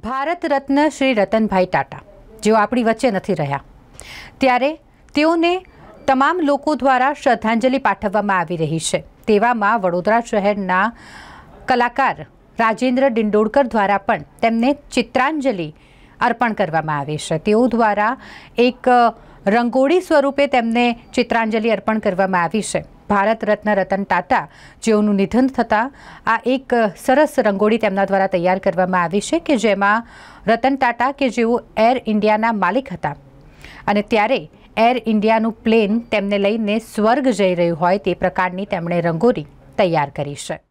ભારત રત્ન શ્રી રતનભાઈ ટાટા જેઓ આપણી વચ્ચે નથી રહ્યા ત્યારે તેઓને તમામ લોકો દ્વારા શ્રદ્ધાંજલિ પાઠવવામાં આવી રહી છે તેવામાં વડોદરા શહેરના કલાકાર રાજેન્દ્ર ડિંડોળકર દ્વારા પણ તેમને ચિત્રાંજલિ અર્પણ કરવામાં આવે છે તેઓ દ્વારા એક રંગોળી સ્વરૂપે તેમને ચિત્રાંજલિ અર્પણ કરવામાં આવી છે ભારત રત્ન રતન ટાટા જેઓનું નિધન થતાં આ એક સરસ રંગોળી તેમના દ્વારા તૈયાર કરવામાં આવી છે કે જેમાં રતન ટાટા કે જેઓ એર ઇન્ડિયાના માલિક હતા અને ત્યારે એર ઇન્ડિયાનું પ્લેન તેમને લઈને સ્વર્ગ જઈ રહ્યું હોય તે પ્રકારની તેમણે રંગોળી તૈયાર કરી છે